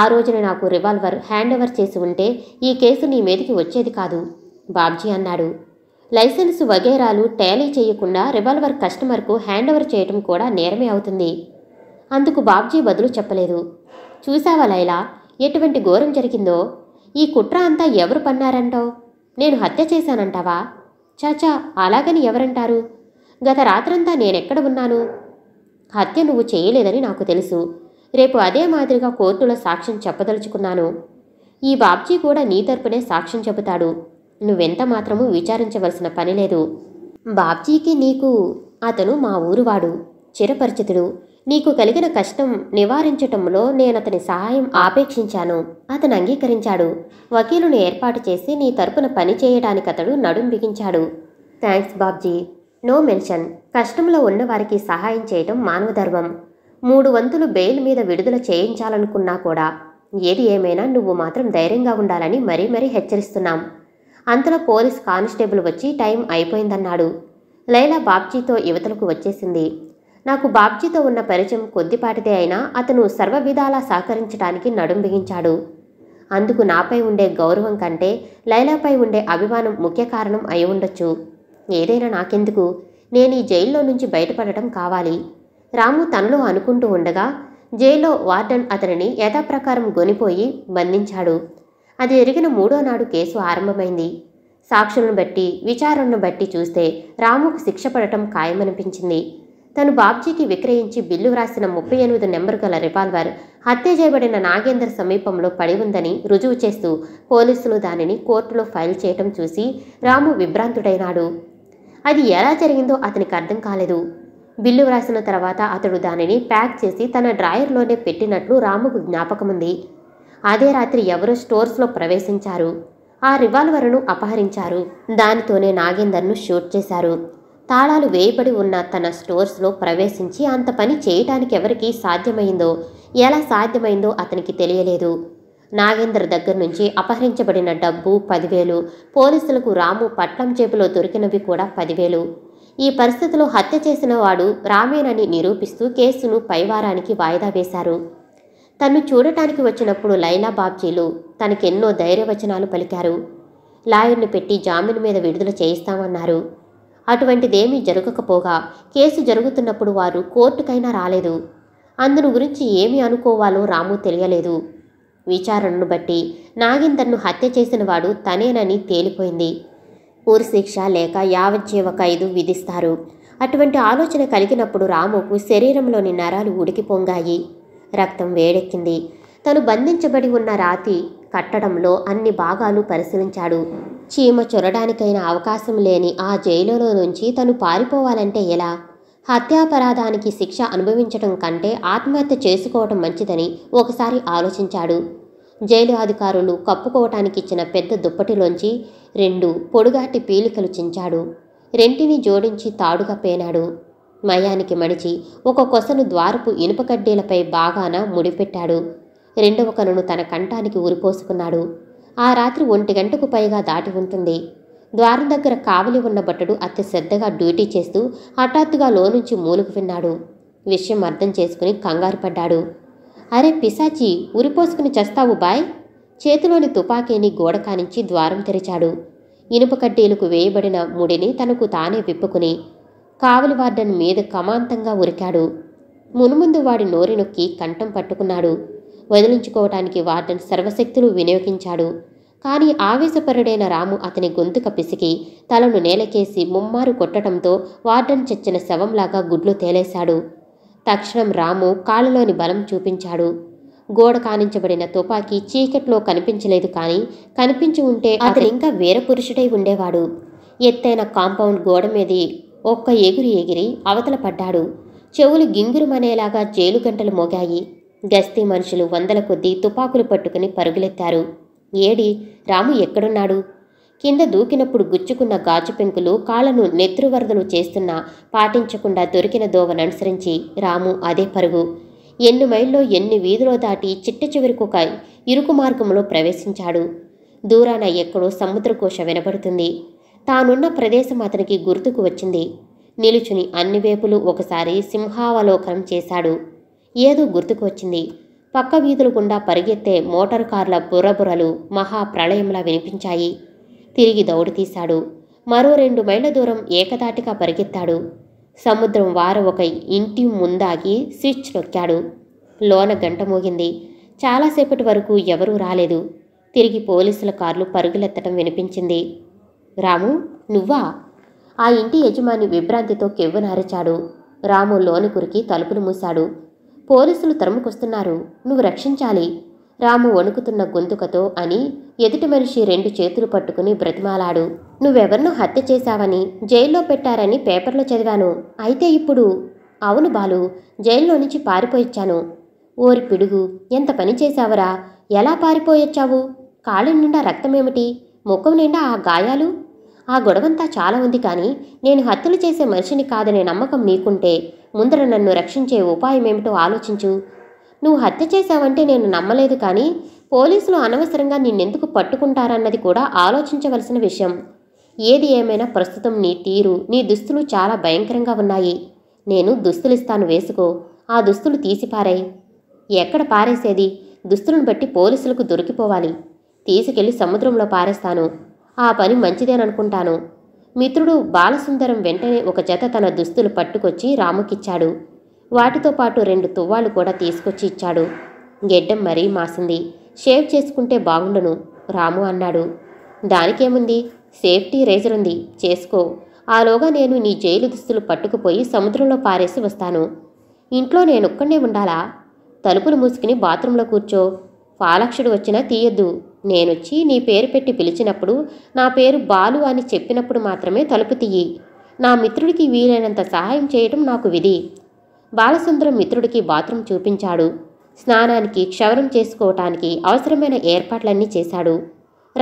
Speaker 1: ఆ రోజున నాకు రివాల్వర్ హ్యాండ్ ఓవర్ చేసి ఉంటే ఈ కేసు నీ మీదికి వచ్చేది కాదు బాబ్జీ అన్నాడు లైసెన్స్ వగేరాలు టాలీ చేయకుండా రివాల్వర్ కస్టమర్కు హ్యాండ్ ఓవర్ చేయటం కూడా నేరమే అవుతుంది అందుకు బాబ్జీ బదులు చెప్పలేదు చూసావా లైలా ఎటువంటి ఘోరం జరిగిందో ఈ కుట్ర అంతా ఎవరు పన్నారంటావు నేను హత్య చేశానంటావా చాచా అలాగని ఎవరంటారు గత రాత్రంతా నేనెక్కడ ఉన్నాను హత్య నువ్వు చేయలేదని నాకు తెలుసు రేపు అదే మాదిరిగా కోర్టులో సాక్ష్యం చెప్పదలుచుకున్నాను ఈ బాబ్జీ కూడా నీ తరపునే సాక్ష్యం చెబుతాడు నువ్వెంత మాత్రము విచారించవలసిన పనిలేదు బాబ్జీకి నీకు అతను మా ఊరువాడు చిరపరిచితుడు నీకు కలిగిన కష్టం నివారించటంలో నేనతని సహాయం ఆపేక్షించాను అతను అంగీకరించాడు వకీలును ఏర్పాటు చేసి నీ తరపున పని చేయడానికి అతడు నడుం బిగించాడు థ్యాంక్స్ బాబ్జీ నో మెన్షన్ కష్టంలో ఉన్నవారికి సహాయం చేయటం మానవ ధర్మం మూడు వంతులు బెయిల్ మీద విడుదల చేయించాలనుకున్నా కూడా ఏది ఏమైనా నువ్వు మాత్రం ధైర్యంగా ఉండాలని మరీ మరీ హెచ్చరిస్తున్నాం అంతలో పోలీస్ కానిస్టేబుల్ వచ్చి టైం అయిపోయిందన్నాడు లైలా బాబ్జీతో యువతలకు వచ్చేసింది నాకు బాబ్జీతో ఉన్న పరిచయం కొద్దిపాటిదే అయినా అతను సర్వవిధాలా సహకరించడానికి నడుం బిగించాడు అందుకు నాపై ఉండే గౌరవం కంటే లైలాపై ఉండే అభిమానం ముఖ్య కారణం అయి ఉండొచ్చు ఏదైనా నాకెందుకు నేను ఈ జైల్లో నుంచి బయటపడటం కావాలి రాము తనలో అనుకుంటూ ఉండగా జైల్లో వార్డన్ అతనిని యథాప్రకారం గొనిపోయి బంధించాడు అది జరిగిన మూడో నాడు కేసు ఆరంభమైంది సాక్షులను బట్టి విచారణను బట్టి చూస్తే రాముకు శిక్ష పడటం ఖాయమనిపించింది తను బాబ్జీకి విక్రయించి బిల్లు వ్రాసిన ముప్పై ఎనిమిది నెంబర్ గల రివాల్వర్ హత్య చేయబడిన నాగేందర్ సమీపంలో పడి ఉందని రుజువు చేస్తూ పోలీసులు దానిని కోర్టులో ఫైల్ చేయటం చూసి రాము విభ్రాంతుడైనాడు అది ఎలా జరిగిందో అతనికి అర్థం కాలేదు బిల్లు వ్రాసిన తర్వాత అతడు దానిని ప్యాక్ చేసి తన డ్రాయర్లోనే పెట్టినట్లు రాముకు జ్ఞాపకముంది అదే రాత్రి ఎవరో స్టోర్స్లో ప్రవేశించారు ఆ రివాల్వర్ను అపహరించారు దానితోనే నాగేందర్ను షూట్ చేశారు తాళాలు వేయబడి ఉన్న తన స్టోర్స్లో ప్రవేశించి అంత పని చేయటానికి ఎవరికి సాధ్యమైందో ఎలా సాధ్యమైందో అతనికి తెలియలేదు నాగేందర్ దగ్గర నుంచి అపహరించబడిన డబ్బు పదివేలు పోలీసులకు రాము పట్లం చేపలో దొరికినవి కూడా పదివేలు ఈ పరిస్థితిలో హత్య చేసిన వాడు రామేనని నిరూపిస్తూ కేసును పైవారానికి వాయిదా వేశారు తను చూడటానికి వచ్చినప్పుడు లైలా బాబ్జీలు తనకెన్నో ధైర్యవచనాలు పలికారు లాయర్ను పెట్టి జామీన్ మీద విడుదల చేయిస్తామన్నారు అటువంటిదేమీ జరగకపోగా కేసు జరుగుతున్నప్పుడు వారు కోర్టుకైనా రాలేదు అందును గురించి ఏమి అనుకోవాలో రాము తెలియలేదు విచారణను బట్టి నాగేందర్ను హత్య చేసిన వాడు తనేనని తేలిపోయింది శిక్ష లేక యావజ్జీవ ఖైదు విధిస్తారు అటువంటి ఆలోచన కలిగినప్పుడు రాముకు శరీరంలోని నరాలు ఉడికిపోంగాయి రక్తం వేడెక్కింది తను బంధించబడి ఉన్న రాతి కట్టడంలో అన్ని భాగాలు పరిశీలించాడు చీమ చొరడానికైన అవకాశం లేని ఆ జైలులో నుంచి తను పారిపోవాలంటే ఎలా హత్యాపరాధానికి శిక్ష అనుభవించడం కంటే ఆత్మహత్య చేసుకోవటం మంచిదని ఒకసారి ఆలోచించాడు జైలు అధికారులు కప్పుకోవటానికి ఇచ్చిన పెద్ద దుప్పటిలోంచి రెండు పొడుగాటి పీలికలు చించాడు రెంటిని జోడించి తాడుగా పేనాడు మయానికి మడిచి ఒక కొసను ద్వారపు ఇనుపకడ్డీలపై బాగాన ముడిపెట్టాడు రెండవ కనును తన కంఠానికి ఊరిపోసుకున్నాడు ఆ రాత్రి ఒంటి గంటకు పైగా దాటి ఉంటుంది ద్వారం దగ్గర కావలి ఉన్న భట్టుడు అతి శ్రద్ధగా డ్యూటీ చేస్తూ హఠాత్తుగా లోనుంచి మూలుగు విన్నాడు విషయం అర్థం చేసుకుని కంగారు పడ్డాడు అరే పిశాచి ఉరిపోసుకుని చస్తావు బాయ్ చేతిలోని తుపాకీని గోడ కానించి ద్వారం తెరిచాడు ఇనుప కడ్డీలకు వేయబడిన ముడిని తనకు తానే విప్పుకుని కావలి వార్డన్ మీద కమాంతంగా ఉరికాడు మునుముందు వాడి నోరి నొక్కి కంఠం పట్టుకున్నాడు వదిలించుకోవటానికి వార్డన్ సర్వశక్తులు వినియోగించాడు కానీ ఆవేశపరుడైన రాము అతని గొంతుక పిసికి తలను నేలకేసి ముమ్మారు కొట్టడంతో వార్డన్ చచ్చిన శవంలాగా గుడ్లు తేలేశాడు తక్షణం రాము కాలులోని బలం చూపించాడు గోడ కానించబడిన తుపాకీ చీకట్లో కనిపించలేదు కానీ కనిపించి ఉంటే అతను ఇంకా వేరే పురుషుడై ఉండేవాడు ఎత్తైన కాంపౌండ్ గోడ మీది ఒక్క ఎగిరి ఎగిరి అవతల పడ్డాడు చెవులు గింగురుమనేలాగా జైలు గంటలు మోగాయి గస్తీ మనుషులు వందల కొద్దీ తుపాకులు పట్టుకుని పరుగులెత్తారు ఏడి రాము ఎక్కడున్నాడు కింద దూకినప్పుడు గుచ్చుకున్న గాజు పెంకులు కాళ్లను నెత్రువరదలు చేస్తున్నా పాటించకుండా దొరికిన దోవననుసరించి రాము అదే పరుగు ఎన్ని మైల్లో ఎన్ని వీధిలో దాటి చిట్ట చివరికొక ఇరుకు మార్గంలో ప్రవేశించాడు దూరాన ఎక్కడో సముద్రకోశ వినబడుతుంది తానున్న ప్రదేశం అతనికి గుర్తుకు వచ్చింది నిలుచుని అన్ని వైపులు ఒకసారి సింహావలోకనం చేశాడు ఏదో గుర్తుకొచ్చింది పక్క వీధుల గుండా పరిగెత్తే మోటార్ కార్ల బుర్రబుర్రలు మహాప్రళయంలా వినిపించాయి తిరిగి దౌడు తీశాడు మరో రెండు మైళ్ళ దూరం ఏకదాటిగా పరిగెత్తాడు సముద్రం వార ఒక ఇంటి ముందాగి స్విచ్ నొక్కాడు లోన గంట మోగింది చాలాసేపటి వరకు ఎవరూ రాలేదు తిరిగి పోలీసుల కార్లు పరుగులెత్తడం వినిపించింది రాము నువ్వా ఆ ఇంటి యజమాని విభ్రాంతితో కెవ్వునారిచాడు రాము కురికి తలుపులు మూశాడు పోలీసులు తరుముకొస్తున్నారు నువ్వు రక్షించాలి రాము వణుకుతున్న గొంతుకతో అని ఎదుటి మనిషి రెండు చేతులు పట్టుకుని బ్రతిమాలాడు నువ్వెవరినో హత్య చేశావని జైల్లో పెట్టారని పేపర్లో చదివాను అయితే ఇప్పుడు అవును బాలు జైల్లో నుంచి పారిపోయిచ్చాను ఓరి పిడుగు ఎంత పని చేశావురా ఎలా పారిపోయొచ్చావు కాళ్ళ నిండా రక్తమేమిటి ముఖం నిండా ఆ గాయాలు ఆ గొడవంతా చాలా ఉంది కానీ నేను హత్యలు చేసే మనిషిని కాదనే నమ్మకం నీకుంటే ముందర నన్ను రక్షించే ఉపాయమేమిటో ఆలోచించు నువ్వు హత్య చేశావంటే నేను నమ్మలేదు కానీ పోలీసులు అనవసరంగా నిన్నెందుకు పట్టుకుంటారన్నది కూడా ఆలోచించవలసిన విషయం ఏది ఏమైనా ప్రస్తుతం నీ తీరు నీ దుస్తులు చాలా భయంకరంగా ఉన్నాయి నేను దుస్తులిస్తాను వేసుకో ఆ దుస్తులు తీసిపారాయి ఎక్కడ పారేసేది దుస్తులను బట్టి పోలీసులకు దొరికిపోవాలి తీసుకెళ్లి సముద్రంలో పారేస్తాను ఆ పని మంచిదేననుకుంటాను మిత్రుడు బాలసుందరం వెంటనే ఒక జత తన దుస్తులు పట్టుకొచ్చి రాముకిచ్చాడు వాటితో పాటు రెండు తువ్వాలు కూడా తీసుకొచ్చి ఇచ్చాడు గెడ్డం మరీ మాసింది షేవ్ చేసుకుంటే బాగుండును రాము అన్నాడు దానికేముంది సేఫ్టీ రేజర్ ఉంది చేసుకో ఆలోగా నేను నీ జైలు దుస్తులు పట్టుకుపోయి సముద్రంలో పారేసి వస్తాను ఇంట్లో నేనొక్కడే ఉండాలా తలుపులు మూసుకుని బాత్రూంలో కూర్చో పాలక్షుడు వచ్చినా తీయద్దు నేనొచ్చి నీ పేరు పెట్టి పిలిచినప్పుడు నా పేరు బాలు అని చెప్పినప్పుడు మాత్రమే తలుపు తీయి నా మిత్రుడికి వీలైనంత సహాయం చేయటం నాకు విధి బాలసుందరం మిత్రుడికి బాత్రూమ్ చూపించాడు స్నానానికి క్షవరం చేసుకోవటానికి అవసరమైన ఏర్పాట్లన్నీ చేశాడు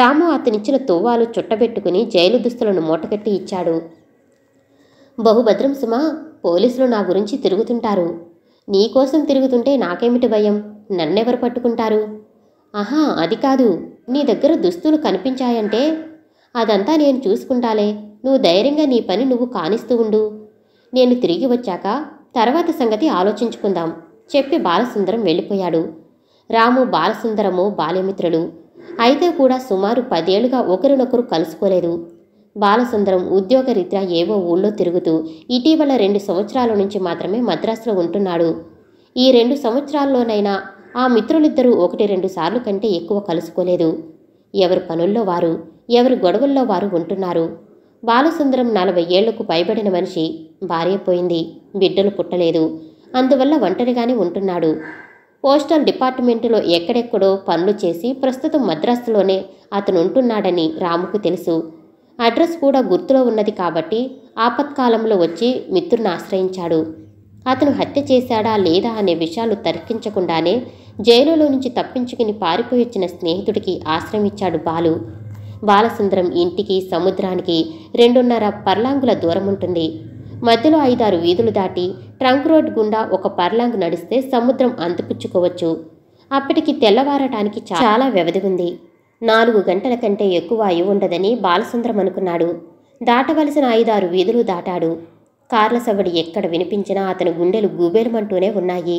Speaker 1: రాము అతనిచ్చిన తువ్వాలు చుట్టబెట్టుకుని జైలు దుస్తులను మూటకట్టి ఇచ్చాడు బహుభద్రం సుమ పోలీసులు నా గురించి తిరుగుతుంటారు నీకోసం తిరుగుతుంటే నాకేమిటి భయం నన్నెవరు పట్టుకుంటారు ఆహా అది కాదు నీ దగ్గర దుస్తులు కనిపించాయంటే అదంతా నేను చూసుకుంటాలే నువ్వు ధైర్యంగా నీ పని నువ్వు కానిస్తూ ఉండు నేను తిరిగి వచ్చాక తర్వాత సంగతి ఆలోచించుకుందాం చెప్పి బాలసుందరం వెళ్ళిపోయాడు రాము బాలసుందరము బాల్యమిత్రులు అయితే కూడా సుమారు పదేళ్లుగా ఒకరినొకరు కలుసుకోలేదు బాలసుందరం ఉద్యోగరీత్యా ఏవో ఊళ్ళో తిరుగుతూ ఇటీవల రెండు సంవత్సరాల నుంచి మాత్రమే మద్రాసులో ఉంటున్నాడు ఈ రెండు సంవత్సరాల్లోనైనా ఆ మిత్రులిద్దరూ ఒకటి రెండు సార్లు కంటే ఎక్కువ కలుసుకోలేదు ఎవరు పనుల్లో వారు ఎవరు గొడవల్లో వారు ఉంటున్నారు బాలసుందరం నలభై ఏళ్లకు పైబడిన మనిషి భార్య పోయింది బిడ్డలు పుట్టలేదు అందువల్ల ఒంటరిగానే ఉంటున్నాడు పోస్టల్ డిపార్ట్మెంటులో ఎక్కడెక్కడో పనులు చేసి ప్రస్తుతం మద్రాసులోనే అతను ఉంటున్నాడని రాముకు తెలుసు అడ్రస్ కూడా గుర్తులో ఉన్నది కాబట్టి ఆపత్కాలంలో వచ్చి మిత్రుని ఆశ్రయించాడు అతను హత్య చేశాడా లేదా అనే విషయాలు తర్కించకుండానే జైలులో నుంచి తప్పించుకుని పారిపోయొచ్చిన స్నేహితుడికి ఆశ్రమిచ్చాడు బాలు బాలసుందరం ఇంటికి సముద్రానికి రెండున్నర పర్లాంగుల దూరం ఉంటుంది మధ్యలో ఐదారు వీధులు దాటి ట్రంక్ రోడ్ గుండా ఒక పర్లాంగ్ నడిస్తే సముద్రం అంతుపుచ్చుకోవచ్చు అప్పటికి తెల్లవారటానికి చాలా వ్యవధి ఉంది నాలుగు గంటల కంటే ఎక్కువ అయి ఉండదని బాలసుందరం అనుకున్నాడు దాటవలసిన ఐదారు వీధులు దాటాడు కార్ల సవ్వడి ఎక్కడ వినిపించినా అతని గుండెలు గూబేలుమంటూనే ఉన్నాయి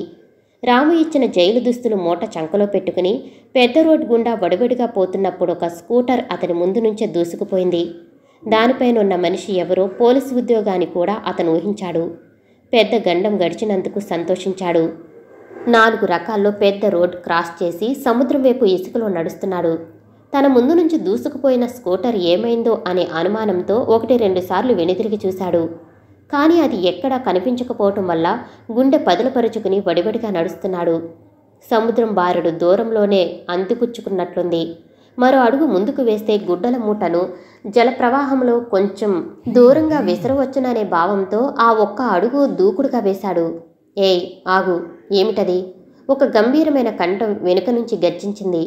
Speaker 1: రాము ఇచ్చిన జైలు దుస్తులు మూట చంకలో పెట్టుకుని పెద్ద రోడ్డు గుండా వడివడిగా పోతున్నప్పుడు ఒక స్కూటర్ అతని ముందు నుంచే దూసుకుపోయింది ఉన్న మనిషి ఎవరో పోలీసు ఉద్యోగాన్ని కూడా అతను ఊహించాడు పెద్ద గండం గడిచినందుకు సంతోషించాడు నాలుగు రకాల్లో పెద్ద రోడ్ క్రాస్ చేసి సముద్రం వైపు ఇసుకలో నడుస్తున్నాడు తన ముందు నుంచి దూసుకుపోయిన స్కూటర్ ఏమైందో అనే అనుమానంతో ఒకటి రెండుసార్లు వెనుతిరిగి చూశాడు కానీ అది ఎక్కడా కనిపించకపోవటం వల్ల గుండె పరుచుకుని వడివడిగా నడుస్తున్నాడు సముద్రం బారుడు దూరంలోనే అంతిపుచ్చుకున్నట్లుంది మరో అడుగు ముందుకు వేస్తే గుడ్డల మూటను జలప్రవాహంలో కొంచెం దూరంగా విసరవచ్చుననే భావంతో ఆ ఒక్క అడుగు దూకుడుగా వేశాడు ఏయ్ ఆగు ఏమిటది ఒక గంభీరమైన కంఠం వెనుక నుంచి గర్జించింది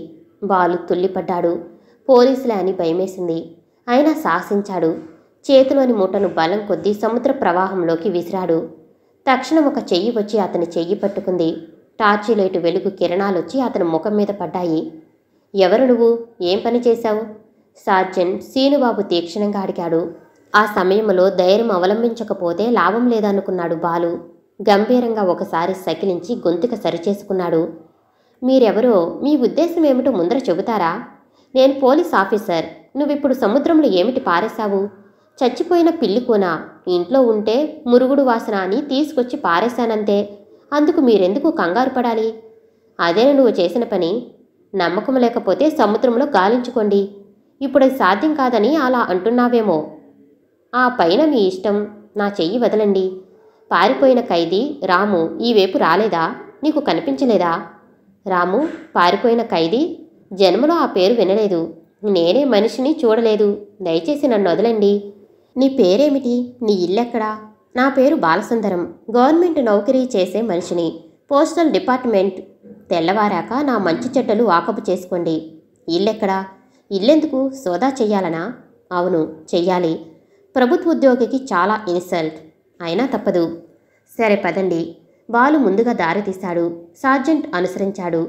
Speaker 1: బాలు తుల్లిపడ్డాడు పోలీసులే అని భయమేసింది అయినా సాహసించాడు చేతిలోని మూటను బలం కొద్దీ సముద్ర ప్రవాహంలోకి విసిరాడు తక్షణం ఒక చెయ్యి వచ్చి అతని చెయ్యి పట్టుకుంది టార్చి లైటు వెలుగు కిరణాలొచ్చి అతని ముఖం మీద పడ్డాయి ఎవరు నువ్వు ఏం పని చేశావు సార్జన్ సీనుబాబు తీక్షణంగా అడిగాడు ఆ సమయంలో ధైర్యం అవలంబించకపోతే లాభం లేదనుకున్నాడు బాలు గంభీరంగా ఒకసారి సకిలించి గొంతుక సరిచేసుకున్నాడు మీరెవరో మీ ఉద్దేశం ఏమిటో ముందర చెబుతారా నేను పోలీస్ ఆఫీసర్ నువ్విప్పుడు సముద్రంలో ఏమిటి పారేశావు చచ్చిపోయిన పిల్లి కూన ఇంట్లో ఉంటే మురుగుడు వాసన అని తీసుకొచ్చి పారేశానంతే అందుకు మీరెందుకు కంగారు పడాలి అదే నువ్వు చేసిన పని నమ్మకం లేకపోతే సముద్రంలో గాలించుకోండి ఇప్పుడు అది సాధ్యం కాదని అలా అంటున్నావేమో ఆ పైన మీ ఇష్టం నా చెయ్యి వదలండి పారిపోయిన ఖైదీ రాము ఈవేపు రాలేదా నీకు కనిపించలేదా రాము పారిపోయిన ఖైదీ జన్మలో ఆ పేరు వినలేదు నేనే మనిషిని చూడలేదు దయచేసి నన్ను వదలండి నీ పేరేమిటి నీ ఇల్లెక్కడా నా పేరు బాలసుందరం గవర్నమెంట్ నౌకరీ చేసే మనిషిని పోస్టల్ డిపార్ట్మెంట్ తెల్లవారాక నా మంచి చెడ్డలు వాకపు చేసుకోండి ఇల్లెక్కడా ఇల్లెందుకు సోదా చెయ్యాలనా అవును చెయ్యాలి ప్రభుత్వ ఉద్యోగికి చాలా ఇన్సల్ట్ అయినా తప్పదు సరే పదండి బాలు ముందుగా దారితీశాడు సార్జెంట్ అనుసరించాడు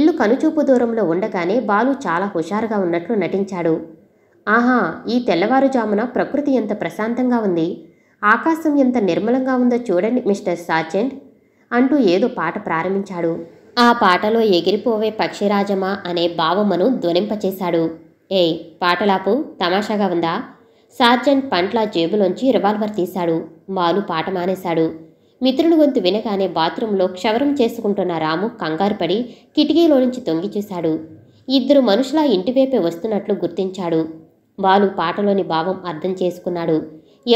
Speaker 1: ఇల్లు కనుచూపు దూరంలో ఉండగానే బాలు చాలా హుషారుగా ఉన్నట్లు నటించాడు ఆహా ఈ తెల్లవారుజామున ప్రకృతి ఎంత ప్రశాంతంగా ఉంది ఆకాశం ఎంత నిర్మలంగా ఉందో చూడండి మిస్టర్ సాచెంట్ అంటూ ఏదో పాట ప్రారంభించాడు ఆ పాటలో ఎగిరిపోవే పక్షిరాజమా అనే భావమును ధ్వనింపచేశాడు ఏయ్ పాటలాపు తమాషాగా ఉందా సార్జెంట్ పంట్ల జేబులోంచి రివాల్వర్ తీశాడు మాలు పాట మానేశాడు మిత్రుని గొంతు వినగానే బాత్రూంలో క్షవరం చేసుకుంటున్న రాము కంగారుపడి కిటికీలో నుంచి తొంగి ఇద్దరు మనుషుల ఇంటివైపే వస్తున్నట్లు గుర్తించాడు బాలు పాటలోని భావం అర్థం చేసుకున్నాడు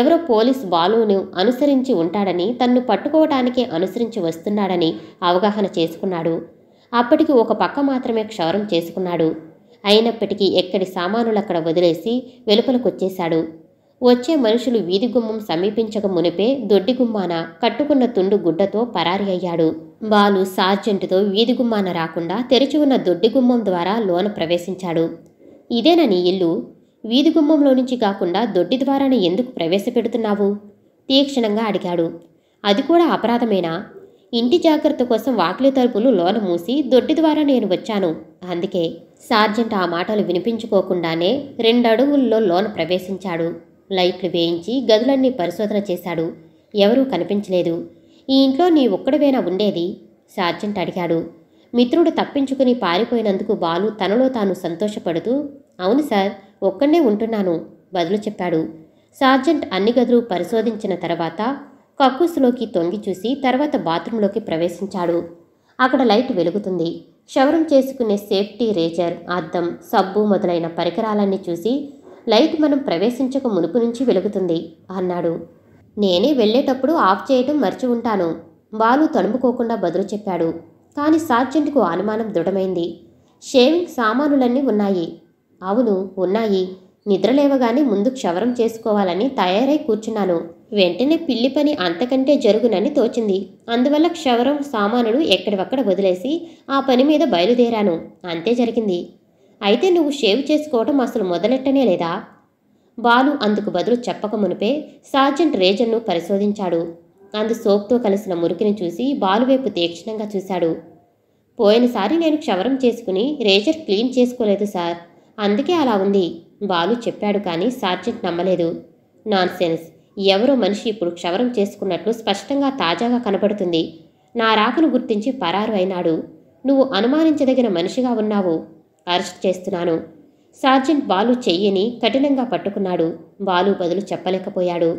Speaker 1: ఎవరో పోలీస్ బాలును అనుసరించి ఉంటాడని తన్ను పట్టుకోవటానికే అనుసరించి వస్తున్నాడని అవగాహన చేసుకున్నాడు అప్పటికి ఒక పక్క మాత్రమే క్షవరం చేసుకున్నాడు అయినప్పటికీ ఎక్కడి సామానులు అక్కడ వదిలేసి వెలుపలకొచ్చేశాడు వచ్చే మనుషులు వీధి గుమ్మం సమీపించక మునిపే దొడ్డి గుమ్మాన కట్టుకున్న తుండు గుడ్డతో పరారి అయ్యాడు బాలు సార్జెంటుతో వీధి గుమ్మాన రాకుండా తెరిచి ఉన్న దొడ్డి గుమ్మం ద్వారా లోన ప్రవేశించాడు ఇదేనని ఇల్లు వీధి గుమ్మంలో నుంచి కాకుండా దొడ్డి ద్వారాన ఎందుకు ప్రవేశపెడుతున్నావు తీక్షణంగా అడిగాడు అది కూడా అపరాధమేనా ఇంటి జాగ్రత్త కోసం వాకిలి తలుపులు లోన మూసి దొడ్డి ద్వారా నేను వచ్చాను అందుకే సార్జెంట్ ఆ మాటలు వినిపించుకోకుండానే రెండడుగుల్లో లోన ప్రవేశించాడు లైట్లు వేయించి గదులన్నీ పరిశోధన చేశాడు ఎవరూ కనిపించలేదు ఈ ఇంట్లో నీ ఒక్కడవేనా ఉండేది సార్జెంట్ అడిగాడు మిత్రుడు తప్పించుకుని పారిపోయినందుకు బాలు తనలో తాను సంతోషపడుతూ అవును సార్ ఒక్కనే ఉంటున్నాను బదులు చెప్పాడు సార్జెంట్ అన్ని గదులు పరిశోధించిన తర్వాత కక్కుస్లోకి తొంగి చూసి తర్వాత బాత్రూంలోకి ప్రవేశించాడు అక్కడ లైట్ వెలుగుతుంది క్షవరం చేసుకునే సేఫ్టీ రేజర్ అద్దం సబ్బు మొదలైన పరికరాలన్నీ చూసి లైట్ మనం ప్రవేశించక మునుపు నుంచి వెలుగుతుంది అన్నాడు నేనే వెళ్ళేటప్పుడు ఆఫ్ చేయటం మర్చి ఉంటాను బాలు తణుముకోకుండా బదులు చెప్పాడు కానీ సార్జెంట్కు అనుమానం దృఢమైంది షేవింగ్ సామానులన్నీ ఉన్నాయి అవును ఉన్నాయి నిద్రలేవగానే ముందు క్షవరం చేసుకోవాలని తయారై కూర్చున్నాను వెంటనే పిల్లి పని అంతకంటే జరుగునని తోచింది అందువల్ల క్షవరం సామానులు ఎక్కడివక్కడ వదిలేసి ఆ పని మీద బయలుదేరాను అంతే జరిగింది అయితే నువ్వు షేవ్ చేసుకోవటం అసలు మొదలెట్టనే లేదా బాలు అందుకు బదులు చెప్పక మునిపే సార్జెంట్ రేజన్ను పరిశోధించాడు అందు సోప్తో కలిసిన మురికిని చూసి బాలువైపు తీక్షణంగా చూశాడు పోయినసారి నేను క్షవరం చేసుకుని రేజర్ క్లీన్ చేసుకోలేదు సార్ అందుకే అలా ఉంది బాలు చెప్పాడు కానీ సార్జెంట్ నమ్మలేదు నాన్సెన్స్ ఎవరో మనిషి ఇప్పుడు క్షవరం చేసుకున్నట్లు స్పష్టంగా తాజాగా కనబడుతుంది నా రాకను గుర్తించి పరారు అయినాడు నువ్వు అనుమానించదగిన మనిషిగా ఉన్నావు అరెస్ట్ చేస్తున్నాను సార్జెంట్ బాలు చెయ్యని కఠినంగా పట్టుకున్నాడు బాలు బదులు చెప్పలేకపోయాడు